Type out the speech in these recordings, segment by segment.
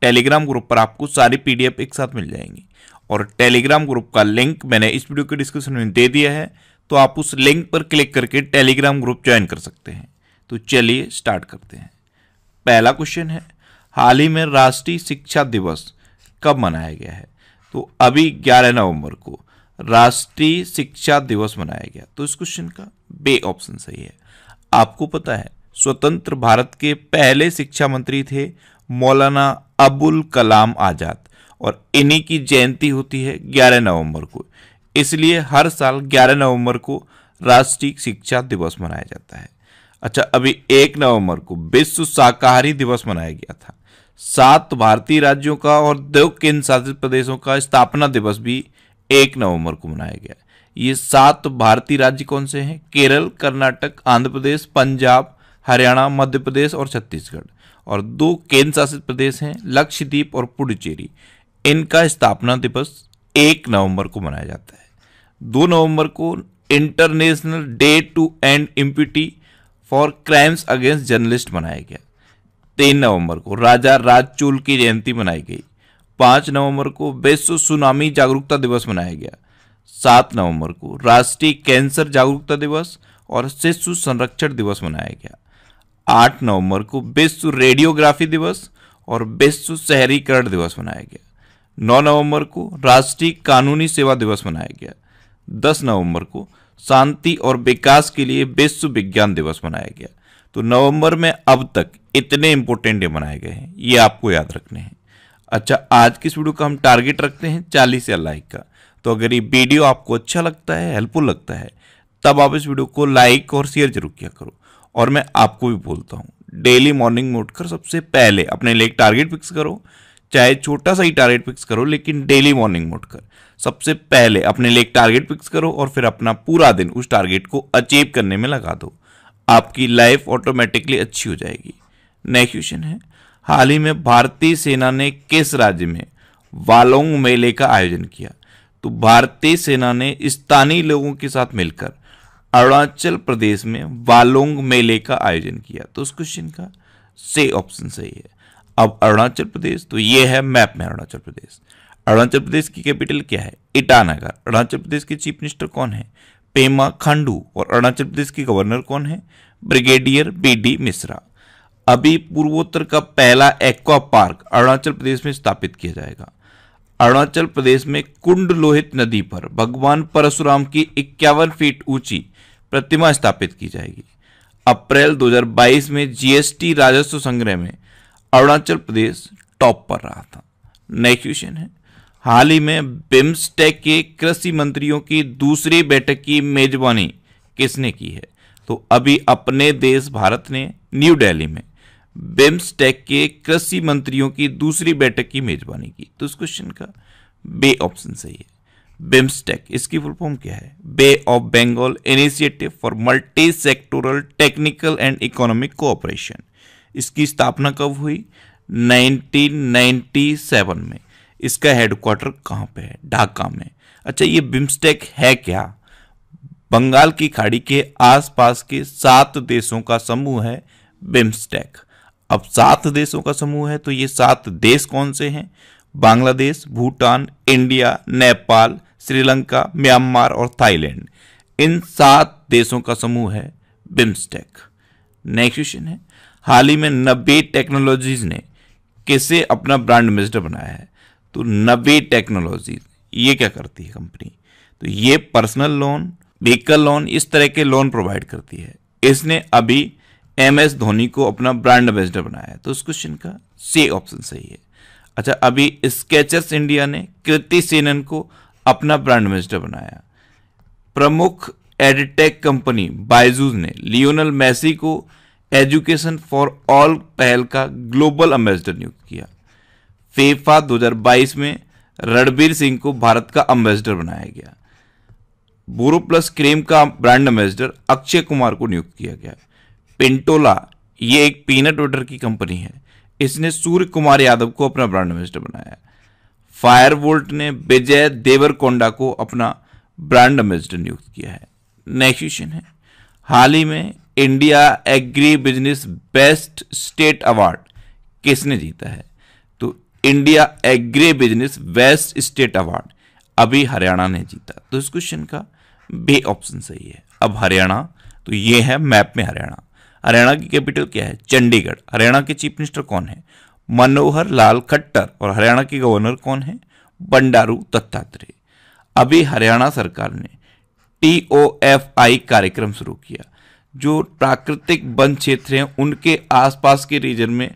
Telegram group पर आपको सारी पीडीएफ एक साथ मिल जाएंगी और टेलीग्राम ग्रुप का लिंक मैंने इस वीडियो के डिस्क्रिप्शन में दे दिया है तो आप उस लिंक पर क्लिक करके टेलीग्राम ग्रुप ज्वाइन कर सकते हैं तो चलिए स्टार्ट करते हैं पहला क्वेश्चन है हाल ही में राष्ट्रीय शिक्षा दिवस कब मनाया गया है तो अभी 11 नवंबर को राष्ट्रीय शिक्षा दिवस मनाया गया तो इस क्वेश्चन का बे ऑप्शन सही है आपको पता है स्वतंत्र भारत के पहले शिक्षा मंत्री थे मौलाना अबुल कलाम आज़ाद और इन्हीं की जयंती होती है 11 नवंबर को इसलिए हर साल 11 नवंबर को राष्ट्रीय शिक्षा दिवस मनाया जाता है अच्छा अभी एक नवंबर को विश्व शाकाहारी दिवस मनाया गया था सात भारतीय राज्यों का और दो केंद्र शासित प्रदेशों का स्थापना दिवस भी एक नवंबर को मनाया गया ये सात भारतीय राज्य कौन से हैं केरल कर्नाटक आंध्र प्रदेश पंजाब हरियाणा मध्य प्रदेश और छत्तीसगढ़ और दो केंद्र शासित प्रदेश हैं लक्षद्वीप और पुडुचेरी इनका स्थापना दिवस एक नवंबर को मनाया जाता है दो नवंबर को international day to end impunity for crimes against journalist मनाया गया तीन नवंबर को राजा राजचूल की जयंती मनाई गई पाँच नवंबर को विश्व सुनामी जागरूकता दिवस मनाया गया सात नवंबर को राष्ट्रीय कैंसर जागरूकता दिवस और शिशु संरक्षण दिवस मनाया गया 8 नवंबर को विश्व रेडियोग्राफी दिवस और विश्व शहरीकरण दिवस मनाया गया 9 नवंबर को राष्ट्रीय कानूनी सेवा दिवस मनाया गया 10 नवंबर को शांति और विकास के लिए विश्व विज्ञान दिवस मनाया गया तो नवंबर में अब तक इतने इंपॉर्टेंट डे मनाए गए हैं ये आपको याद रखने हैं अच्छा आज की इस वीडियो का हम टारगेट रखते हैं चालीस या लाइक का तो अगर ये वीडियो आपको अच्छा लगता है हेल्पफुल लगता है तब आप इस वीडियो को लाइक और शेयर जरूर किया करो और मैं आपको भी बोलता हूँ डेली मॉर्निंग में उठकर सबसे पहले अपने लिए एक टारगेट फिक्स करो चाहे छोटा सा ही टारगेट फिक्स करो लेकिन डेली मॉर्निंग में उठकर सबसे पहले अपने लिए एक टारगेट फिक्स करो और फिर अपना पूरा दिन उस टारगेट को अचीव करने में लगा दो आपकी लाइफ ऑटोमेटिकली अच्छी हो जाएगी नेक्स्ट क्वेश्चन है हाल ही में भारतीय सेना ने किस राज्य में वालोंग मेले का आयोजन किया तो भारतीय सेना ने स्थानीय लोगों के साथ मिलकर अरुणाचल प्रदेश में वालोंग मेले का आयोजन किया तो उस क्वेश्चन का से ऑप्शन सही है अब अरुणाचल प्रदेश तो ये है मैप में अरुणाचल प्रदेश अरुणाचल प्रदेश की कैपिटल क्या है इटानगर अरुणाचल प्रदेश के चीफ मिनिस्टर कौन है पेमा खांडू और अरुणाचल प्रदेश के गवर्नर कौन है ब्रिगेडियर बी डी मिश्रा अभी पूर्वोत्तर का पहला एक्वा पार्क अरुणाचल प्रदेश में स्थापित किया जाएगा अरुणाचल प्रदेश में कुंड लोहित नदी पर भगवान परशुराम की इक्यावन फीट ऊंची प्रतिमा स्थापित की जाएगी अप्रैल 2022 में जीएसटी राजस्व संग्रह में अरुणाचल प्रदेश टॉप पर रहा था नेक्स्ट क्वेश्चन है हाल ही में बिम्सटेक के कृषि मंत्रियों की दूसरी बैठक की मेजबानी किसने की है तो अभी अपने देश भारत ने न्यू दिल्ली में बिम्सटेक के कृषि मंत्रियों की दूसरी बैठक की मेजबानी की तो इस क्वेश्चन का बे ऑप्शन सही है बिम्स्टेक इसकी फुल फॉर्म क्या है Bay of Bengal initiative for multi sectoral technical and economic cooperation इसकी स्थापना कब हुई 1997 में इसका हेडक्वार्टर कहाँ पे है ढाका में अच्छा ये बिम्स्टेक है क्या बंगाल की खाड़ी के आसपास के सात देशों का समूह है बिम्स्टेक अब सात देशों का समूह है तो ये सात देश कौन से हैं बांग्लादेश भूटान इंडिया नेपाल श्रीलंका म्यांमार और थाईलैंड इन सात देशों का समूह है बिम्स्टेक नेक्स्ट क्वेश्चन है हाल ही में नब्बे टेक्नोलॉजीज ने किसे अपना ब्रांड एम्बेसडर बनाया है तो नब्बे टेक्नोलॉजीज ये क्या करती है कंपनी तो ये पर्सनल लोन व्हीकल लोन इस तरह के लोन प्रोवाइड करती है इसने अभी एम एस धोनी को अपना ब्रांड एम्बेसडर बनाया है तो इस क्वेश्चन का सी ऑप्शन सही है अच्छा अभी स्केचर्स इंडिया ने कृति सेनन को अपना ब्रांड एम्बेसडर बनाया प्रमुख एडटेक कंपनी बायजूज ने लियोनल मैसी को एजुकेशन फॉर ऑल पहल का ग्लोबल एम्बेसडर नियुक्त किया फेफा 2022 में रणबीर सिंह को भारत का एम्बेसडर बनाया गया बोरो प्लस क्रीम का ब्रांड एम्बेसडर अक्षय कुमार को नियुक्त किया गया पिंटोला ये एक पीनट वाटर की कंपनी है इसने सूर्य कुमार यादव को अपना ब्रांड एम्बेसडर बनाया फायर वोल्ट ने विजय देवरकोंडा को अपना ब्रांड एम्बेसडर नियुक्त किया है नेक्स्ट क्वेश्चन है हाल ही में India agri business best state award किसने जीता है तो India agri business best state award अभी हरियाणा ने जीता तो इस क्वेश्चन का बे ऑप्शन सही है अब हरियाणा तो ये है मैप में हरियाणा हरियाणा की कैपिटल क्या है चंडीगढ़ हरियाणा के चीफ मिनिस्टर कौन है मनोहर लाल खट्टर और हरियाणा के गवर्नर कौन है बंडारू दत्तात्रेय अभी हरियाणा सरकार ने टी ओ एफ आई कार्यक्रम शुरू किया जो प्राकृतिक वन क्षेत्र हैं उनके आसपास के रीजन में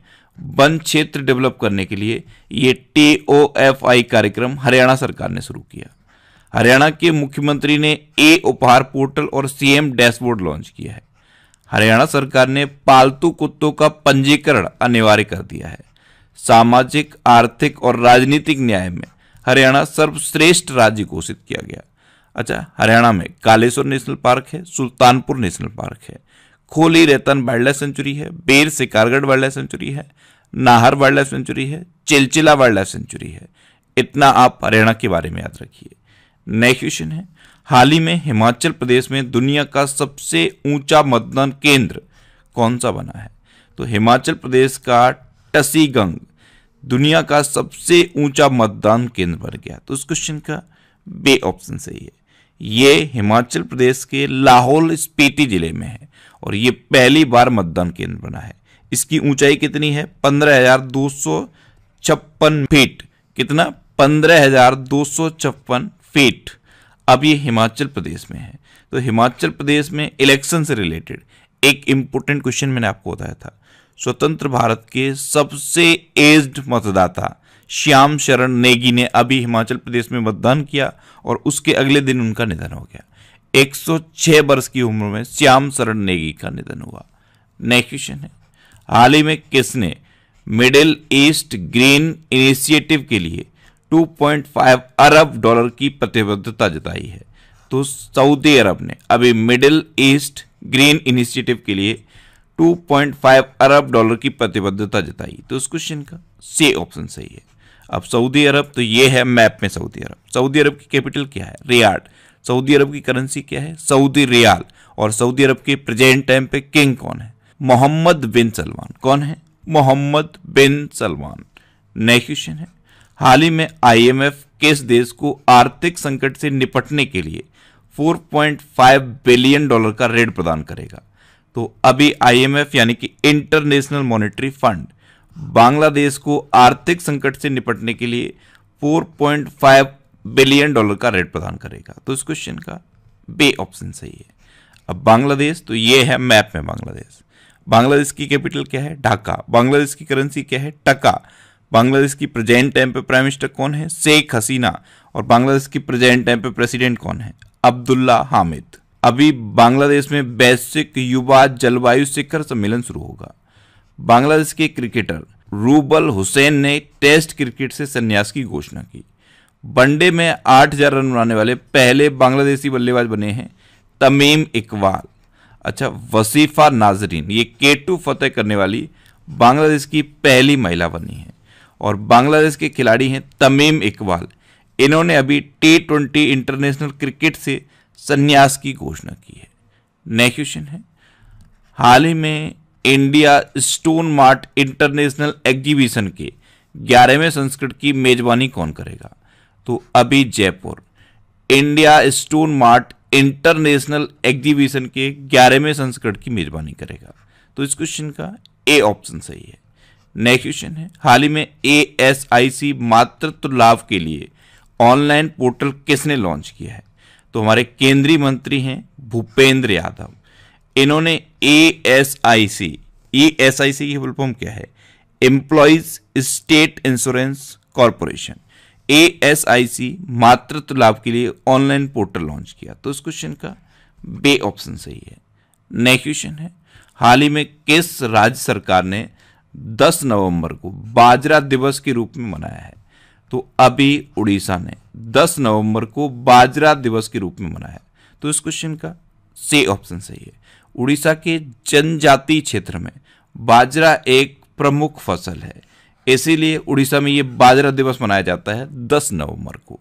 वन क्षेत्र डेवलप करने के लिए ये टी ओ एफ आई कार्यक्रम हरियाणा सरकार ने शुरू किया हरियाणा के मुख्यमंत्री ने ए उपहार पोर्टल और सीएम डैशबोर्ड लॉन्च किया है हरियाणा सरकार ने पालतू कुत्तों का पंजीकरण अनिवार्य कर दिया है सामाजिक आर्थिक और राजनीतिक न्याय में हरियाणा सर्वश्रेष्ठ राज्य घोषित किया गया अच्छा हरियाणा में कालेश्वर नेशनल पार्क है सुल्तानपुर नेशनल पार्क है खोली रेतन वाइल्ड लाइफ सेंचुरी है बेर सिकारगढ़ वाइल्ड लाइफ सेंचुरी है नाहर वाइल्ड लाइफ सेंचुरी है चिलचिला वाइल्ड लाइफ सेंचुरी है इतना आप हरियाणा के बारे में याद रखिए नेक्स्ट क्वेश्चन है हाल ही में हिमाचल प्रदेश में दुनिया का सबसे ऊंचा मतदान केंद्र कौन सा बना है तो हिमाचल प्रदेश का टसीगंग दुनिया का सबसे ऊंचा मतदान केंद्र बन गया तो उस क्वेश्चन का बे ऑप्शन सही है ये हिमाचल प्रदेश के लाहौल स्पीति जिले में है और ये पहली बार मतदान केंद्र बना है इसकी ऊंचाई कितनी है पंद्रह हजार दो सौ छप्पन फीट कितना पंद्रह हजार दो सौ छप्पन फीट अब ये हिमाचल प्रदेश में है तो हिमाचल प्रदेश में इलेक्शन से रिलेटेड एक इंपॉर्टेंट क्वेश्चन मैंने आपको बताया था स्वतंत्र भारत के सबसे एज्ड मतदाता श्याम शरण नेगी ने अभी हिमाचल प्रदेश में मतदान किया और उसके अगले दिन उनका निधन हो गया 106 वर्ष की उम्र में श्याम शरण नेगी का निधन हुआ नेक्स्ट क्वेश्चन है हाल ही में किसने मिडिल ईस्ट ग्रीन इनिशिएटिव के लिए 2.5 अरब डॉलर की प्रतिबद्धता जताई है तो सऊदी अरब ने अभी मिडिल ईस्ट ग्रीन इनिशिएटिव के लिए 2.5 अरब डॉलर की प्रतिबद्धता जताई तो उस क्वेश्चन का सी ऑप्शन सही है अब सऊदी अरब तो ये है मैप में सऊदी अरब सऊदी अरब की कैपिटल क्या है रियाड सऊदी अरब की करेंसी क्या है सऊदी रियाल और सऊदी अरब के प्रेजेंट टाइम पे किंग कौन है मोहम्मद बिन सलमान कौन है मोहम्मद बिन सलमान नए क्वेश्चन है हाल ही में आईएमएफ किस देश को आर्थिक संकट से निपटने के लिए 4.5 बिलियन डॉलर का ऋण प्रदान करेगा तो अभी आईएमएफ यानी कि इंटरनेशनल मॉनेटरी फंड बांग्लादेश को आर्थिक संकट से निपटने के लिए 4.5 बिलियन डॉलर का रेट प्रदान करेगा तो इस क्वेश्चन का बे ऑप्शन सही है अब बांग्लादेश तो ये है मैप में बांग्लादेश बांग्लादेश की कैपिटल क्या है ढाका बांग्लादेश की करेंसी क्या है टका बांग्लादेश की प्रेजेंट टाइम पे प्राइम मिनिस्टर कौन है शेख हसीना और बांग्लादेश की प्रेजेंट टाइम पे प्रेसिडेंट कौन है अब्दुल्ला हामिद अभी बांग्लादेश में वैश्विक युवा जलवायु शिखर सम्मेलन शुरू होगा बांग्लादेश के क्रिकेटर रूबल हुसैन ने टेस्ट क्रिकेट से संन्यास की घोषणा की वनडे में 8000 रन बनाने वाले पहले बांग्लादेशी बल्लेबाज बने हैं तमीम इकबाल अच्छा वसीफा नाजरीन ये के टू फतेह करने वाली बांग्लादेश की पहली महिला बनी है और बांग्लादेश के खिलाड़ी हैं तमीम इकबाल इन्होंने अभी टी ट्वेंटी इंटरनेशनल क्रिकेट से संन्यास की घोषणा की है नेक्स्ट क्वेश्चन है हाल ही में India stone mart international exhibition के ग्यारहवें संस्कृत की मेजबानी कौन करेगा तो अभी Jaipur India stone mart international exhibition के ग्यारहवें संस्करण की मेजबानी करेगा तो इस क्वेश्चन का ए ऑप्शन सही है नेक्स्ट क्वेश्चन है हाल ही में ए एस आई सी मातृत्व लाभ के लिए ऑनलाइन पोर्टल किसने लॉन्च किया है तो हमारे केंद्रीय मंत्री हैं भूपेंद्र यादव इन्होंने ए S I C E S I सी की फुल फॉर्म क्या है employees state insurance corporation E S I C मातृत्व लाभ के लिए ऑनलाइन पोर्टल लॉन्च किया तो इस क्वेश्चन का बे ऑप्शन सही है नेक्स्ट क्वेश्चन है हाल ही में किस राज्य सरकार ने 10 नवंबर को बाजरा दिवस के रूप में मनाया है तो अभी उड़ीसा ने 10 नवंबर को बाजरा दिवस के रूप में मनाया तो इस क्वेश्चन का से ऑप्शन सही है उड़ीसा के जनजातीय क्षेत्र में बाजरा एक प्रमुख फसल है इसीलिए उड़ीसा में ये बाजरा दिवस मनाया जाता है 10 नवंबर को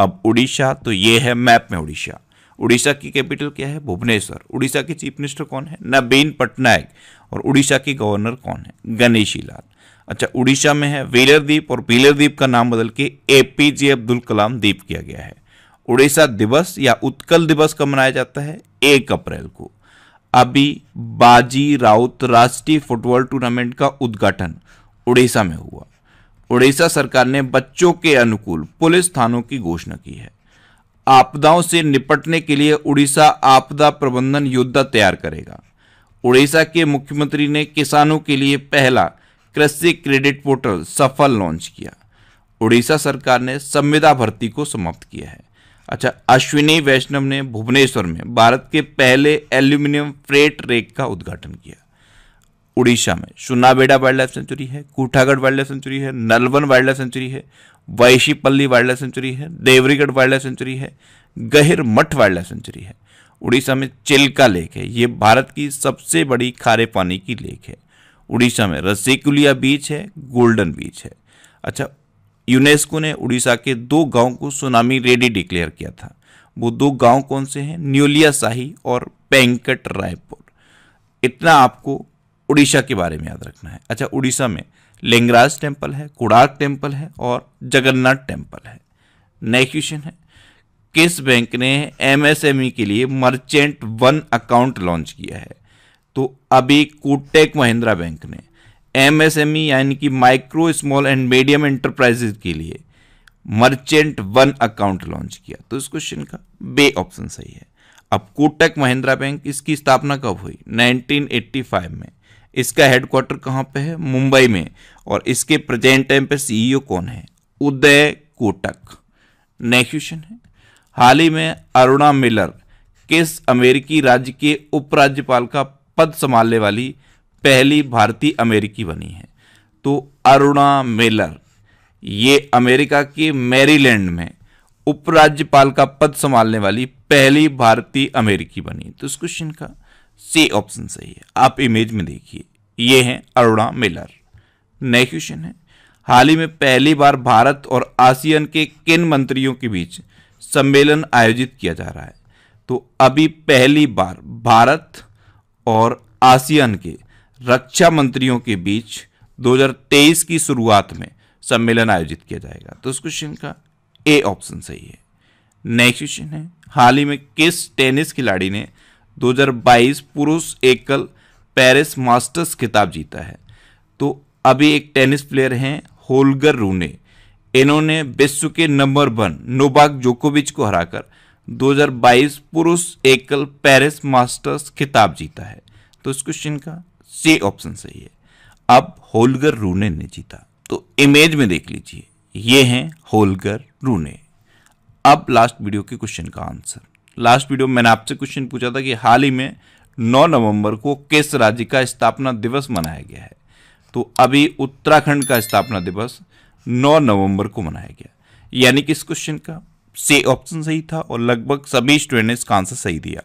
अब उड़ीसा तो ये है मैप में उड़ीसा उड़ीसा की कैपिटल क्या है भुवनेश्वर उड़ीसा के चीफ मिनिस्टर कौन है नवीन पटनायक और उड़ीसा के गवर्नर कौन है गणेशी लाल अच्छा उड़ीसा में है वीलर द्वीप और पीलर द्वीप का नाम बदल के ए पीजे अब्दुल कलाम द्वीप किया गया है उड़ीसा दिवस या उत्कल दिवस का मनाया जाता है एक अप्रैल को अभी बाजी राउत राष्ट्रीय फुटबॉल टूर्नामेंट का उद्घाटन उड़ीसा में हुआ उड़ीसा सरकार ने बच्चों के अनुकूल पुलिस थानों की घोषणा की है आपदाओं से निपटने के लिए उड़ीसा आपदा प्रबंधन योद्धा तैयार करेगा उड़ीसा के मुख्यमंत्री ने किसानों के लिए पहला कृषि क्रेडिट पोर्टल सफल लॉन्च किया उड़ीसा सरकार ने संविदा भर्ती को समाप्त किया है अच्छा अश्विनी वैष्णव ने भुवनेश्वर में भारत के पहले एल्यूमिनियम फ्रेट रेक का उद्घाटन किया उड़ीसा में सुनाबेड़ा वाइल्ड लाइफ सेंचुरी है कोठागढ़ वाइल्ड लाइफ सेंचुरी है नलवन वाइल्ड लाइफ सेंचुरी है वैशीपल्ली वाइल्ड लाइफ सेंचुरी है देवरीगढ़ वाइल्ड लाइफ सेंचुरी है गहिर मठ वाइल्ड लाइफ सेंचुरी है उड़ीसा में चिल्का लेक है ये भारत की सबसे बड़ी खारे पानी की लेक है उड़ीसा में रसेकुलिया बीच है गोल्डन बीच है अच्छा यूनेस्को ने उड़ीसा के दो गांव को सुनामी रेडी डिक्लेयर किया था वो दो गांव कौन से हैं न्यूलिया शाही और पेंकट रायपुर इतना आपको उड़ीसा के बारे में याद रखना है अच्छा उड़ीसा में लिंगराज टेम्पल है कुड़ाक टेम्पल है और जगन्नाथ टेम्पल है नेक्स्ट क्वेश्चन है किस बैंक ने एमएसएमई के लिए मर्चेंट वन अकाउंट लॉन्च किया है तो अभी कोटेक महिंद्रा बैंक ने एमएसएमई e यानी कि micro small and medium enterprises के लिए मर्चेंट वन अकाउंट लॉन्च किया तो इस क्वेश्चन का बे ऑप्शन सही है अब कोटक महिंद्रा बैंक इसकी स्थापना कब हुई 1985 में इसका हेडक्वार्टर कहाँ पे है मुंबई में और इसके प्रेजेंट टाइम पे सीईओ e कौन है उदय कोटक नेक्स्ट क्वेश्चन है हाल ही में अरुणा मिलर किस अमेरिकी राज्य के उपराज्यपाल का पद संभालने वाली पहली भारतीय अमेरिकी बनी है तो अरुणा मेलर ये अमेरिका के मैरीलैंड में उपराज्यपाल का पद संभालने वाली पहली भारतीय अमेरिकी बनी तो इस क्वेश्चन का सी ऑप्शन सही है आप इमेज में देखिए ये हैं अरुणा मेलर नेक्स्ट क्वेश्चन है हाल ही में पहली बार भारत और आसियन के किन मंत्रियों के बीच सम्मेलन आयोजित किया जा रहा है तो अभी पहली बार भारत और आसियान के रक्षा मंत्रियों के बीच 2023 की शुरुआत में सम्मेलन आयोजित किया जाएगा तो इस क्वेश्चन का ए ऑप्शन सही है नेक्स्ट क्वेश्चन है हाल ही में किस टेनिस खिलाड़ी ने 2022 पुरुष एकल पेरिस मास्टर्स खिताब जीता है तो अभी एक टेनिस प्लेयर हैं होलगर रूने इन्होंने विश्व के नंबर वन नोबाक जोकोविच को हराकर 2022 पुरुष एकल पेरिस मास्टर्स खिताब जीता है तो इस क्वेश्चन का सी ऑप्शन सही है अब होलगर रूने ने जीता तो इमेज में देख लीजिए ये हैं होलगर रूने अब लास्ट वीडियो के क्वेश्चन का आंसर लास्ट वीडियो मैंने आपसे क्वेश्चन पूछा था कि हाल ही में 9 नवंबर को किस राज्य का स्थापना दिवस मनाया गया है तो अभी उत्तराखंड का स्थापना दिवस 9 नवंबर को मनाया गया यानी कि इस क्वेश्चन का से ऑप्शन सही था और लगभग सभी स्टूडेंट्स का आंसर सही दिया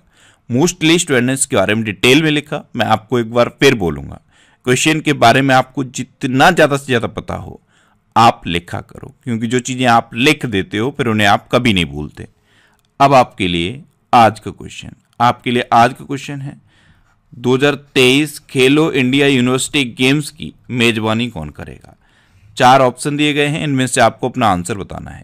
मोस्टली स्टूडेंट्स के बारे में डिटेल में लिखा मैं आपको एक बार फिर बोलूंगा क्वेश्चन के बारे में आपको जितना ज़्यादा से ज़्यादा पता हो आप लिखा करो क्योंकि जो चीज़ें आप लिख देते हो फिर उन्हें आप कभी नहीं भूलते अब आपके लिए आज का क्वेश्चन आपके लिए आज का क्वेश्चन है 2023 खेलो इंडिया यूनिवर्सिटी गेम्स की मेज़बानी कौन करेगा चार ऑप्शन दिए गए हैं इनमें से आपको अपना आंसर बताना है